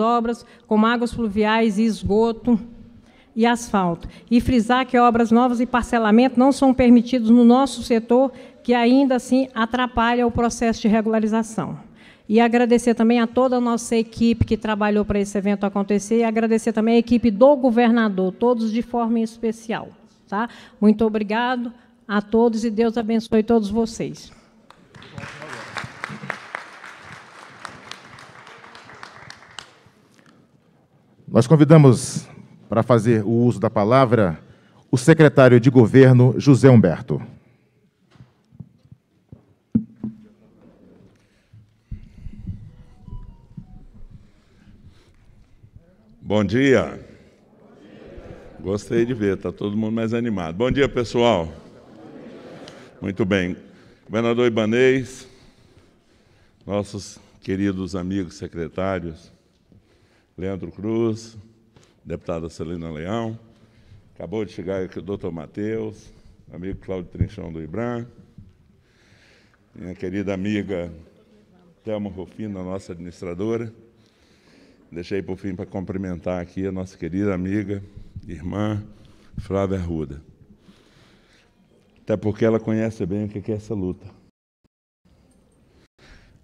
obras, como águas fluviais e esgoto e asfalto. E frisar que obras novas e parcelamento não são permitidos no nosso setor, que ainda assim atrapalha o processo de regularização. E agradecer também a toda a nossa equipe que trabalhou para esse evento acontecer e agradecer também a equipe do governador, todos de forma especial. Tá? Muito obrigado a todos e Deus abençoe todos vocês. Nós convidamos para fazer o uso da palavra o secretário de governo, José Humberto. Bom dia. Gostei de ver, está todo mundo mais animado. Bom dia, pessoal. Muito bem. Governador Ibanês, nossos queridos amigos secretários, Leandro Cruz, deputada Celina Leão, acabou de chegar aqui o doutor Matheus, amigo Cláudio Trinchão do IBRAM, minha querida amiga Thelma Rufino, nossa administradora. Deixei por fim para cumprimentar aqui a nossa querida amiga, irmã Flávia Arruda. Até porque ela conhece bem o que é essa luta.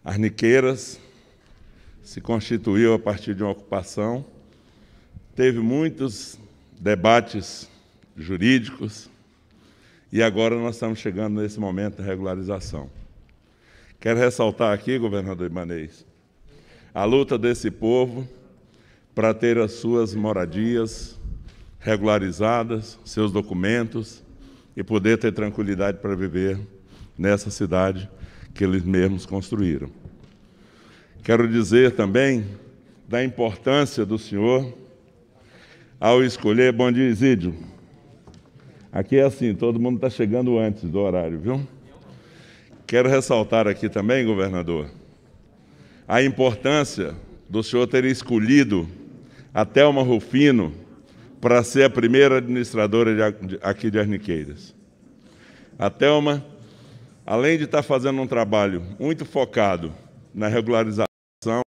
Arniqueiras se constituiu a partir de uma ocupação, teve muitos debates jurídicos e agora nós estamos chegando nesse momento da regularização. Quero ressaltar aqui, governador Ibanez, a luta desse povo para ter as suas moradias regularizadas, seus documentos e poder ter tranquilidade para viver nessa cidade que eles mesmos construíram. Quero dizer também da importância do Senhor ao escolher. Bom dia, Isídio. Aqui é assim, todo mundo está chegando antes do horário, viu? Quero ressaltar aqui também, governador, a importância do senhor ter escolhido a Thelma Rufino para ser a primeira administradora de, aqui de Arniqueiras. A Thelma, além de estar tá fazendo um trabalho muito focado na regularização, participação.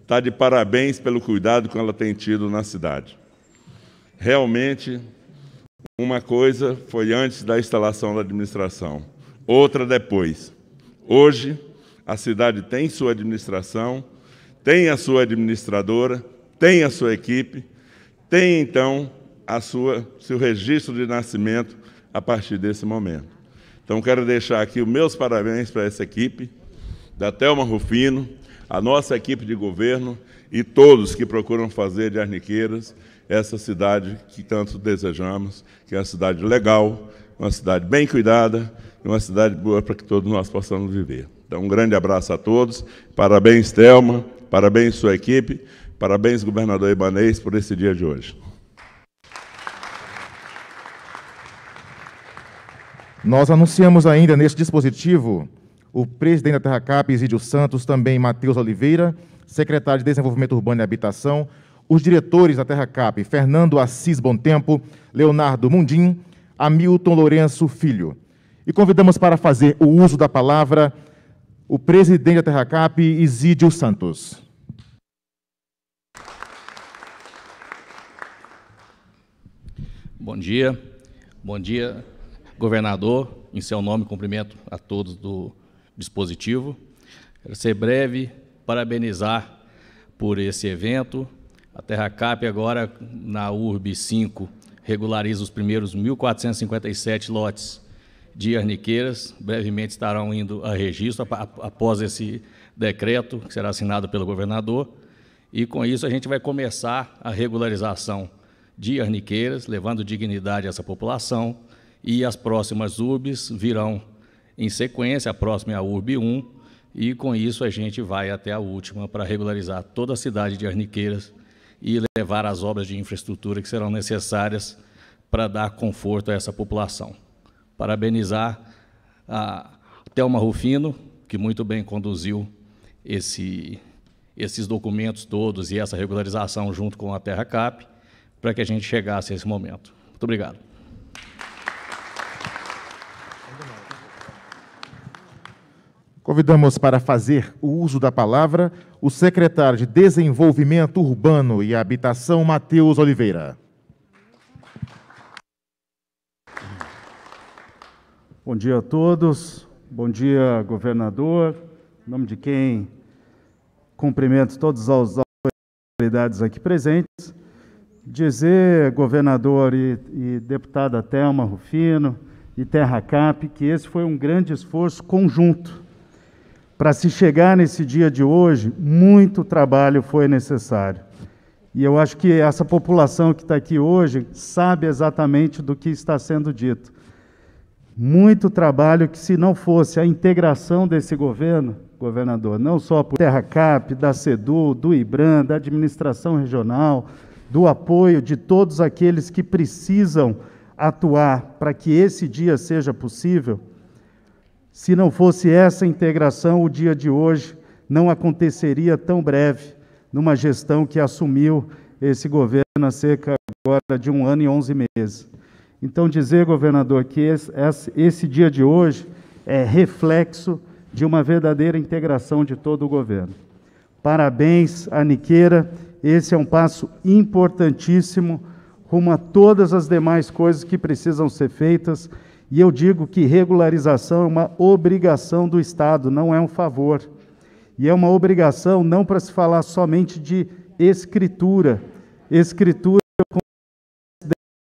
Está de parabéns pelo cuidado que ela tem tido na cidade. Realmente, uma coisa foi antes da instalação da administração, outra depois. Hoje, a cidade tem sua administração, tem a sua administradora, tem a sua equipe, tem então a sua, seu registro de nascimento a partir desse momento. Então, quero deixar aqui os meus parabéns para essa equipe, da Thelma Rufino, a nossa equipe de governo e todos que procuram fazer de Arniqueiras essa cidade que tanto desejamos, que é uma cidade legal, uma cidade bem cuidada e uma cidade boa para que todos nós possamos viver. Então, um grande abraço a todos. Parabéns, Thelma. Parabéns, sua equipe. Parabéns, governador Ibanês, por esse dia de hoje. Nós anunciamos ainda neste dispositivo o presidente da Terracap, Isídio Santos, também Matheus Oliveira, secretário de Desenvolvimento Urbano e Habitação, os diretores da Terracap, Fernando Assis Tempo, Leonardo Mundim, Hamilton Lourenço Filho. E convidamos para fazer o uso da palavra o presidente da Terracap, Isídio Santos. Bom dia, bom dia, governador. Em seu nome, cumprimento a todos do dispositivo. Quero ser breve, parabenizar por esse evento. A Terra Cap agora na URB 5 regulariza os primeiros 1.457 lotes de arniqueiras, brevemente estarão indo a registro após esse decreto que será assinado pelo governador. E com isso a gente vai começar a regularização de arniqueiras, levando dignidade a essa população. E as próximas URBs virão em sequência, a próxima é a URB 1, e com isso a gente vai até a última para regularizar toda a cidade de Arniqueiras e levar as obras de infraestrutura que serão necessárias para dar conforto a essa população. Parabenizar a Thelma Rufino, que muito bem conduziu esse, esses documentos todos e essa regularização junto com a Terra Cap, para que a gente chegasse a esse momento. Muito obrigado. Convidamos para fazer o uso da palavra o secretário de Desenvolvimento Urbano e Habitação, Matheus Oliveira. Bom dia a todos, bom dia, governador. Em nome de quem cumprimento todas as autoridades aqui presentes. Dizer, governador e, e deputada Thelma Rufino e Terra Cap, que esse foi um grande esforço conjunto para se chegar nesse dia de hoje, muito trabalho foi necessário. E eu acho que essa população que está aqui hoje sabe exatamente do que está sendo dito. Muito trabalho que, se não fosse a integração desse governo, governador, não só por Terra Cap, da SEDU, do IBRAM, da administração regional, do apoio de todos aqueles que precisam atuar para que esse dia seja possível, se não fosse essa integração, o dia de hoje não aconteceria tão breve, numa gestão que assumiu esse governo há cerca agora de um ano e onze meses. Então, dizer, governador, que esse, esse dia de hoje é reflexo de uma verdadeira integração de todo o governo. Parabéns, Aniqueira. Esse é um passo importantíssimo rumo a todas as demais coisas que precisam ser feitas e eu digo que regularização é uma obrigação do Estado, não é um favor. E é uma obrigação não para se falar somente de escritura. Escritura eu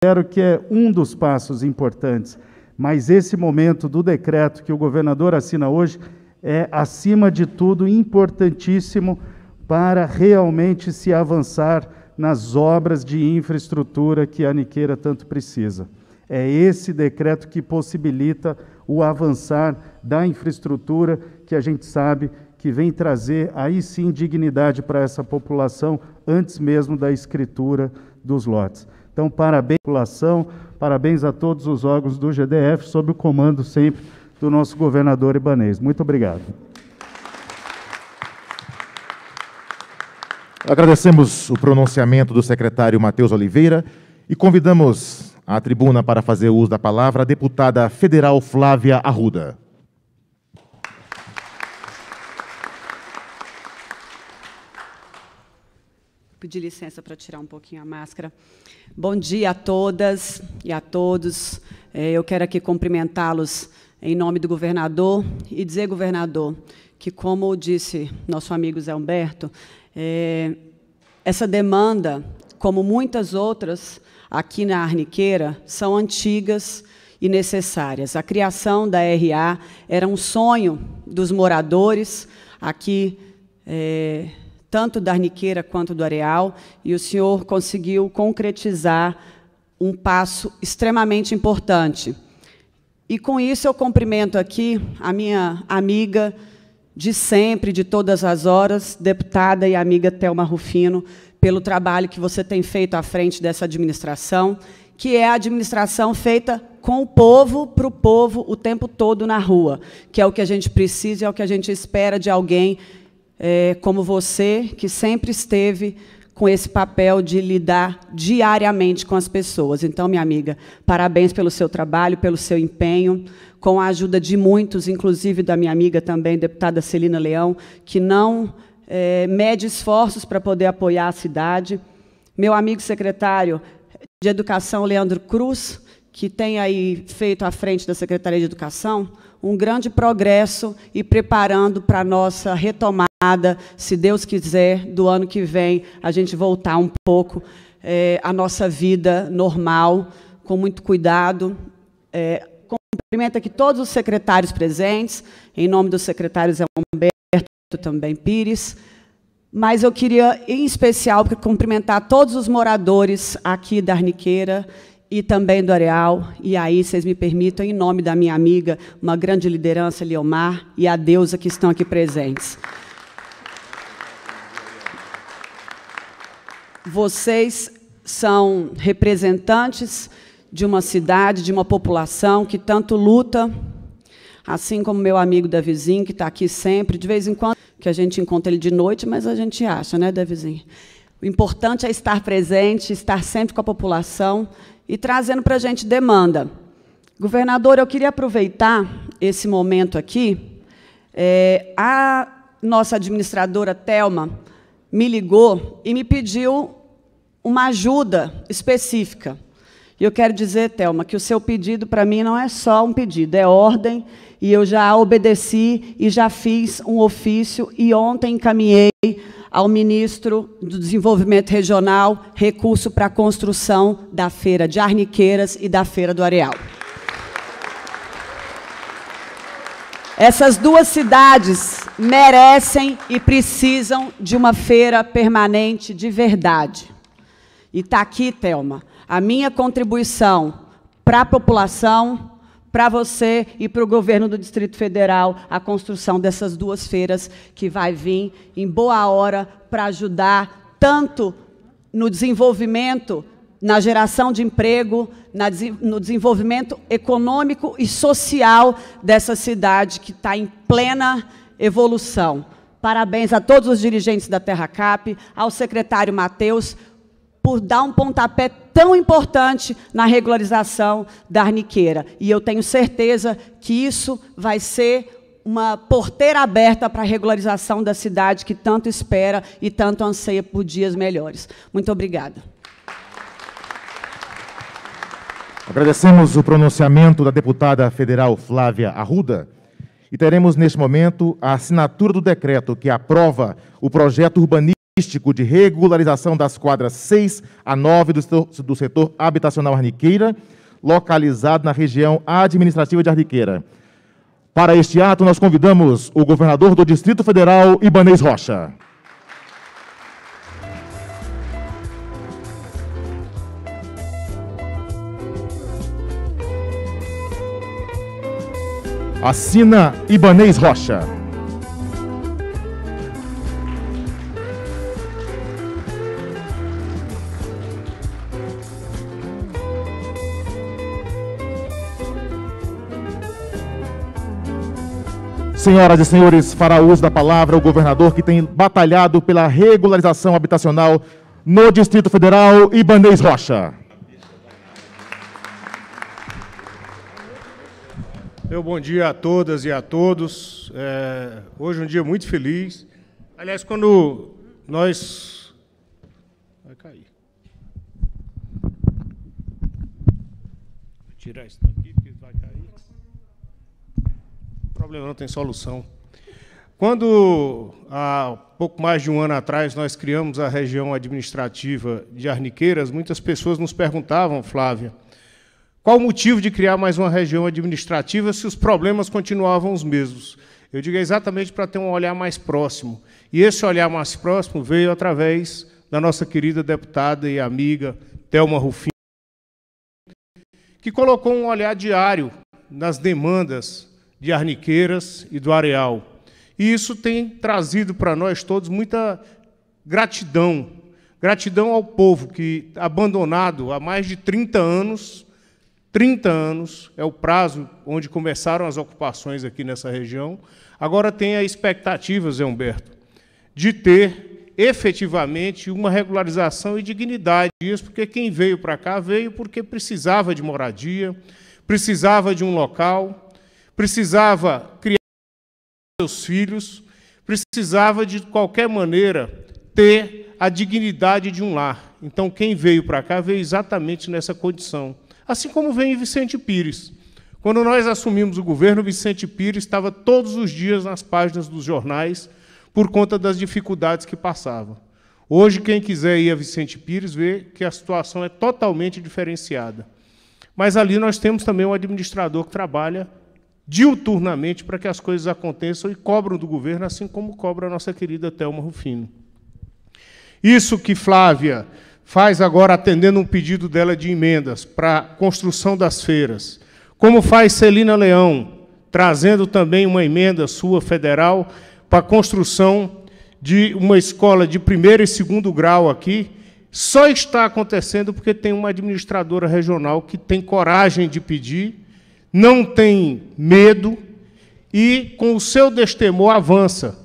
considero que é um dos passos importantes, mas esse momento do decreto que o governador assina hoje é, acima de tudo, importantíssimo para realmente se avançar nas obras de infraestrutura que a Niqueira tanto precisa. É esse decreto que possibilita o avançar da infraestrutura que a gente sabe que vem trazer aí sim dignidade para essa população antes mesmo da escritura dos lotes. Então, parabéns à população, parabéns a todos os órgãos do GDF, sob o comando sempre do nosso governador Ibanês. Muito obrigado. Agradecemos o pronunciamento do secretário Matheus Oliveira e convidamos à tribuna para fazer uso da palavra, a deputada federal Flávia Arruda. Pedir licença para tirar um pouquinho a máscara. Bom dia a todas e a todos. É, eu quero aqui cumprimentá-los em nome do governador e dizer, governador, que, como disse nosso amigo Zé Humberto, é, essa demanda, como muitas outras, aqui na Arniqueira são antigas e necessárias. A criação da RA era um sonho dos moradores aqui, é, tanto da Arniqueira quanto do Areal, e o senhor conseguiu concretizar um passo extremamente importante. E com isso eu cumprimento aqui a minha amiga de sempre, de todas as horas, deputada e amiga Thelma Rufino, pelo trabalho que você tem feito à frente dessa administração, que é a administração feita com o povo, para o povo, o tempo todo na rua, que é o que a gente precisa, e é o que a gente espera de alguém é, como você, que sempre esteve com esse papel de lidar diariamente com as pessoas. Então, minha amiga, parabéns pelo seu trabalho, pelo seu empenho, com a ajuda de muitos, inclusive da minha amiga também, deputada Celina Leão, que não é, mede esforços para poder apoiar a cidade. Meu amigo secretário de Educação, Leandro Cruz, que tem aí feito à frente da Secretaria de Educação um grande progresso e preparando para a nossa retomada, se Deus quiser, do ano que vem, a gente voltar um pouco é, à nossa vida normal, com muito cuidado. É, cumprimento aqui todos os secretários presentes, em nome dos secretários bem também Pires, mas eu queria, em especial, cumprimentar todos os moradores aqui da Arniqueira e também do Areal. E aí, vocês me permitam, em nome da minha amiga, uma grande liderança, Leomar, e a deusa que estão aqui presentes. Vocês são representantes de uma cidade, de uma população que tanto luta, assim como meu amigo Davizinho, que está aqui sempre, de vez em quando que a gente encontra ele de noite, mas a gente acha, né, Davizinho? O importante é estar presente, estar sempre com a população e trazendo para a gente demanda. Governador, eu queria aproveitar esse momento aqui. É, a nossa administradora Telma me ligou e me pediu uma ajuda específica. E eu quero dizer, Thelma, que o seu pedido para mim não é só um pedido, é ordem, e eu já obedeci e já fiz um ofício, e ontem encaminhei ao ministro do Desenvolvimento Regional recurso para a construção da feira de Arniqueiras e da feira do Areal. Essas duas cidades merecem e precisam de uma feira permanente de verdade. E está aqui, Thelma a minha contribuição para a população, para você e para o governo do Distrito Federal, a construção dessas duas feiras que vai vir em boa hora para ajudar tanto no desenvolvimento, na geração de emprego, na, no desenvolvimento econômico e social dessa cidade que está em plena evolução. Parabéns a todos os dirigentes da Terra Cap, ao secretário Matheus, por dar um pontapé tão importante na regularização da arniqueira. E eu tenho certeza que isso vai ser uma porteira aberta para a regularização da cidade que tanto espera e tanto anseia por dias melhores. Muito obrigada. Agradecemos o pronunciamento da deputada federal Flávia Arruda e teremos neste momento a assinatura do decreto que aprova o projeto urbanístico artístico de regularização das quadras 6 a 9 do setor, do setor habitacional Arniqueira, localizado na região administrativa de Arniqueira. Para este ato, nós convidamos o governador do Distrito Federal, Ibanês Rocha. Assina Ibanês Rocha. Senhoras e senhores, fará uso da palavra o governador que tem batalhado pela regularização habitacional no Distrito Federal, Ibanez Rocha. Meu bom dia a todas e a todos. É, hoje é um dia muito feliz. Aliás, quando nós. Vai cair. Vou tirar isso daqui problema não tem solução. Quando, há pouco mais de um ano atrás, nós criamos a região administrativa de Arniqueiras, muitas pessoas nos perguntavam, Flávia, qual o motivo de criar mais uma região administrativa se os problemas continuavam os mesmos? Eu digo é exatamente para ter um olhar mais próximo. E esse olhar mais próximo veio através da nossa querida deputada e amiga Thelma Rufim, que colocou um olhar diário nas demandas de Arniqueiras e do Areal. E isso tem trazido para nós todos muita gratidão, gratidão ao povo que, abandonado há mais de 30 anos, 30 anos é o prazo onde começaram as ocupações aqui nessa região, agora tem a expectativa, Zé Humberto, de ter efetivamente uma regularização e dignidade disso, porque quem veio para cá veio porque precisava de moradia, precisava de um local, precisava criar seus filhos, precisava de qualquer maneira ter a dignidade de um lar. Então, quem veio para cá veio exatamente nessa condição. Assim como veio Vicente Pires. Quando nós assumimos o governo, Vicente Pires estava todos os dias nas páginas dos jornais por conta das dificuldades que passava. Hoje, quem quiser ir a Vicente Pires vê que a situação é totalmente diferenciada. Mas ali nós temos também um administrador que trabalha diuturnamente para que as coisas aconteçam e cobram do governo, assim como cobra a nossa querida Thelma Rufino. Isso que Flávia faz agora atendendo um pedido dela de emendas para a construção das feiras. Como faz Celina Leão, trazendo também uma emenda sua federal para a construção de uma escola de primeiro e segundo grau aqui, só está acontecendo porque tem uma administradora regional que tem coragem de pedir não tem medo e, com o seu destemor, avança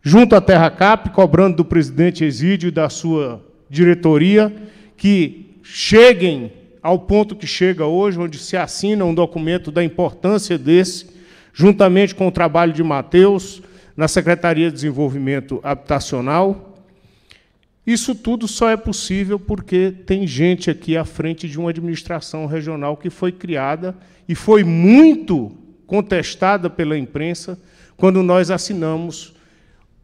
junto à Terra Cap, cobrando do presidente Exídio e da sua diretoria que cheguem ao ponto que chega hoje, onde se assina um documento da importância desse, juntamente com o trabalho de Mateus na Secretaria de Desenvolvimento Habitacional isso tudo só é possível porque tem gente aqui à frente de uma administração regional que foi criada e foi muito contestada pela imprensa quando nós assinamos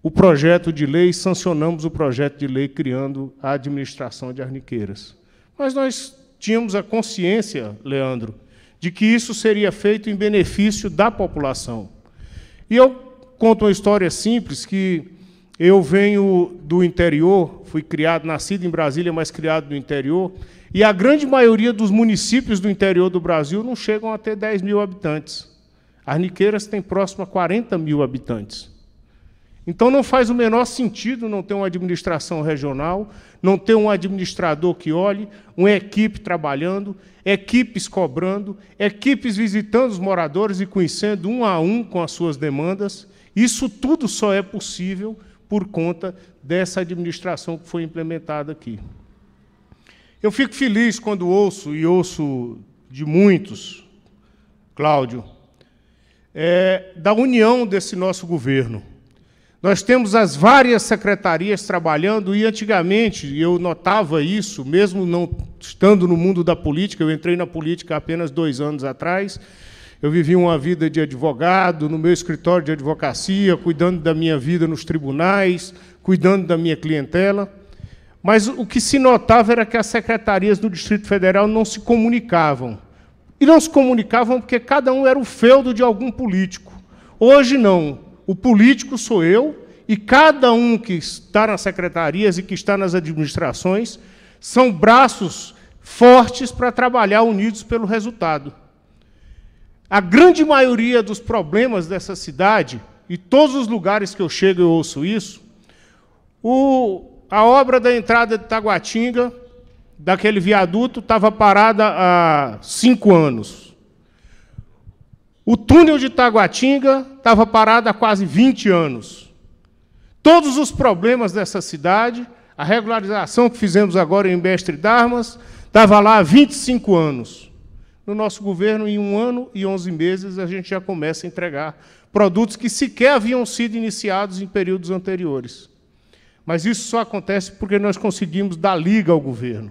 o projeto de lei, sancionamos o projeto de lei criando a administração de Arniqueiras. Mas nós tínhamos a consciência, Leandro, de que isso seria feito em benefício da população. E eu conto uma história simples que eu venho do interior, fui criado, nascido em Brasília, mas criado no interior, e a grande maioria dos municípios do interior do Brasil não chegam a ter 10 mil habitantes. Arniqueiras tem próximo a 40 mil habitantes. Então não faz o menor sentido não ter uma administração regional, não ter um administrador que olhe, uma equipe trabalhando, equipes cobrando, equipes visitando os moradores e conhecendo um a um com as suas demandas. Isso tudo só é possível por conta dessa administração que foi implementada aqui. Eu fico feliz quando ouço, e ouço de muitos, Cláudio, é, da união desse nosso governo. Nós temos as várias secretarias trabalhando, e antigamente eu notava isso, mesmo não estando no mundo da política, eu entrei na política apenas dois anos atrás, eu vivi uma vida de advogado, no meu escritório de advocacia, cuidando da minha vida nos tribunais, cuidando da minha clientela. Mas o que se notava era que as secretarias do Distrito Federal não se comunicavam. E não se comunicavam porque cada um era o feudo de algum político. Hoje não. O político sou eu e cada um que está nas secretarias e que está nas administrações são braços fortes para trabalhar unidos pelo resultado. A grande maioria dos problemas dessa cidade, e todos os lugares que eu chego eu ouço isso, o, a obra da entrada de Taguatinga, daquele viaduto, estava parada há cinco anos. O túnel de Taguatinga estava parado há quase 20 anos. Todos os problemas dessa cidade, a regularização que fizemos agora em Mestre Darmas, estava lá há 25 anos. No nosso governo, em um ano e onze meses, a gente já começa a entregar produtos que sequer haviam sido iniciados em períodos anteriores. Mas isso só acontece porque nós conseguimos dar liga ao governo.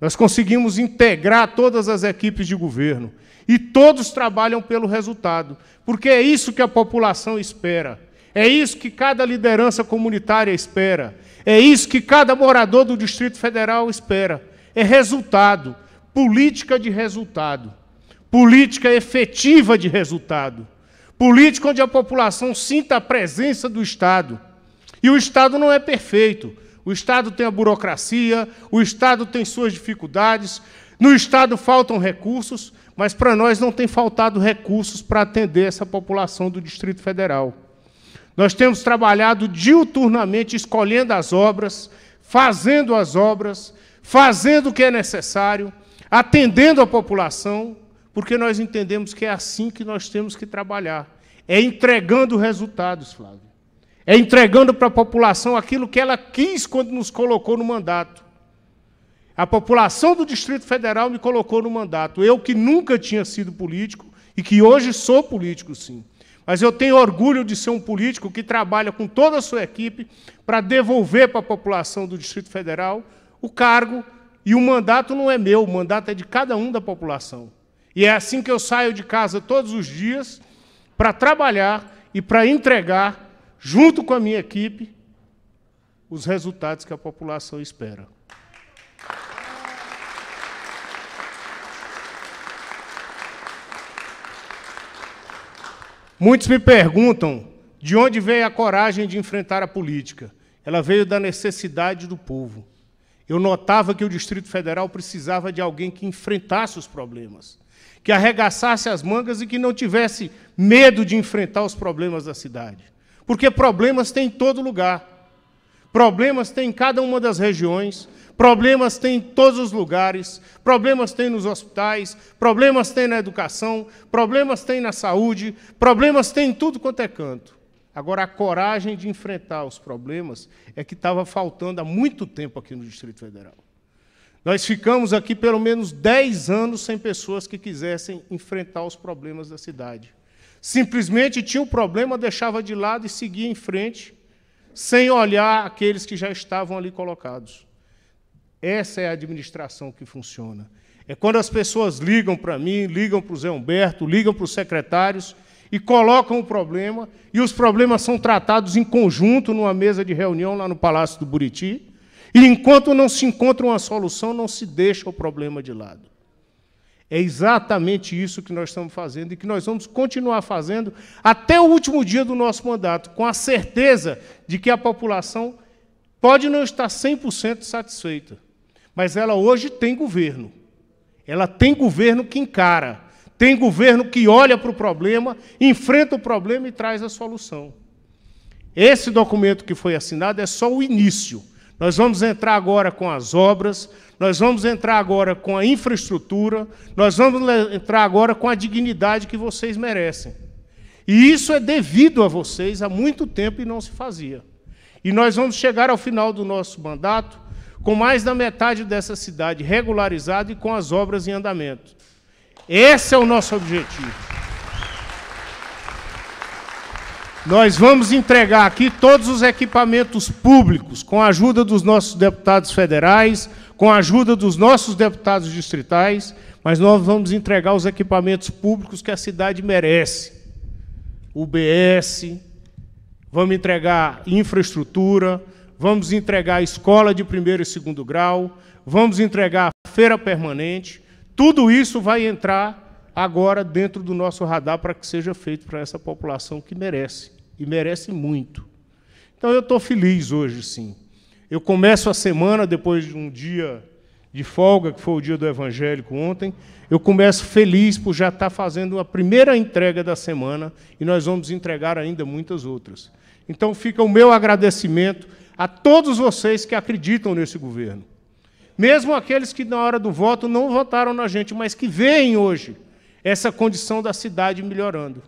Nós conseguimos integrar todas as equipes de governo. E todos trabalham pelo resultado, porque é isso que a população espera. É isso que cada liderança comunitária espera. É isso que cada morador do Distrito Federal espera. É resultado política de resultado, política efetiva de resultado, política onde a população sinta a presença do Estado. E o Estado não é perfeito. O Estado tem a burocracia, o Estado tem suas dificuldades, no Estado faltam recursos, mas para nós não tem faltado recursos para atender essa população do Distrito Federal. Nós temos trabalhado diuturnamente escolhendo as obras, fazendo as obras, fazendo o que é necessário, atendendo a população, porque nós entendemos que é assim que nós temos que trabalhar. É entregando resultados, Flávio. É entregando para a população aquilo que ela quis quando nos colocou no mandato. A população do Distrito Federal me colocou no mandato. Eu que nunca tinha sido político e que hoje sou político, sim. Mas eu tenho orgulho de ser um político que trabalha com toda a sua equipe para devolver para a população do Distrito Federal o cargo e o mandato não é meu, o mandato é de cada um da população. E é assim que eu saio de casa todos os dias para trabalhar e para entregar, junto com a minha equipe, os resultados que a população espera. Muitos me perguntam de onde veio a coragem de enfrentar a política. Ela veio da necessidade do povo. Eu notava que o Distrito Federal precisava de alguém que enfrentasse os problemas, que arregaçasse as mangas e que não tivesse medo de enfrentar os problemas da cidade. Porque problemas tem em todo lugar. Problemas tem em cada uma das regiões, problemas tem em todos os lugares, problemas tem nos hospitais, problemas tem na educação, problemas tem na saúde, problemas tem em tudo quanto é canto. Agora, a coragem de enfrentar os problemas é que estava faltando há muito tempo aqui no Distrito Federal. Nós ficamos aqui pelo menos 10 anos sem pessoas que quisessem enfrentar os problemas da cidade. Simplesmente tinha um problema, deixava de lado e seguia em frente, sem olhar aqueles que já estavam ali colocados. Essa é a administração que funciona. É quando as pessoas ligam para mim, ligam para o Zé Humberto, ligam para os secretários e colocam o problema, e os problemas são tratados em conjunto numa mesa de reunião lá no Palácio do Buriti, e enquanto não se encontra uma solução, não se deixa o problema de lado. É exatamente isso que nós estamos fazendo e que nós vamos continuar fazendo até o último dia do nosso mandato, com a certeza de que a população pode não estar 100% satisfeita, mas ela hoje tem governo. Ela tem governo que encara, tem governo que olha para o problema, enfrenta o problema e traz a solução. Esse documento que foi assinado é só o início. Nós vamos entrar agora com as obras, nós vamos entrar agora com a infraestrutura, nós vamos entrar agora com a dignidade que vocês merecem. E isso é devido a vocês há muito tempo e não se fazia. E nós vamos chegar ao final do nosso mandato com mais da metade dessa cidade regularizada e com as obras em andamento. Esse é o nosso objetivo. Nós vamos entregar aqui todos os equipamentos públicos, com a ajuda dos nossos deputados federais, com a ajuda dos nossos deputados distritais, mas nós vamos entregar os equipamentos públicos que a cidade merece. UBS, vamos entregar infraestrutura, vamos entregar escola de primeiro e segundo grau, vamos entregar feira permanente, tudo isso vai entrar agora dentro do nosso radar para que seja feito para essa população que merece, e merece muito. Então eu estou feliz hoje, sim. Eu começo a semana depois de um dia de folga, que foi o dia do evangélico ontem, eu começo feliz por já estar tá fazendo a primeira entrega da semana e nós vamos entregar ainda muitas outras. Então fica o meu agradecimento a todos vocês que acreditam nesse governo. Mesmo aqueles que na hora do voto não votaram na gente, mas que veem hoje essa condição da cidade melhorando.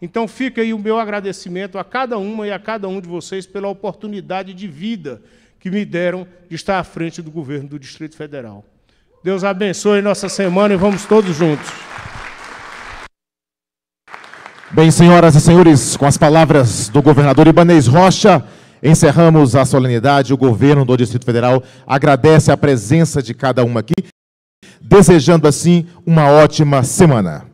Então fica aí o meu agradecimento a cada uma e a cada um de vocês pela oportunidade de vida que me deram de estar à frente do governo do Distrito Federal. Deus abençoe nossa semana e vamos todos juntos. Bem, senhoras e senhores, com as palavras do governador Ibanez Rocha. Encerramos a solenidade. O governo do Distrito Federal agradece a presença de cada um aqui, desejando assim uma ótima semana.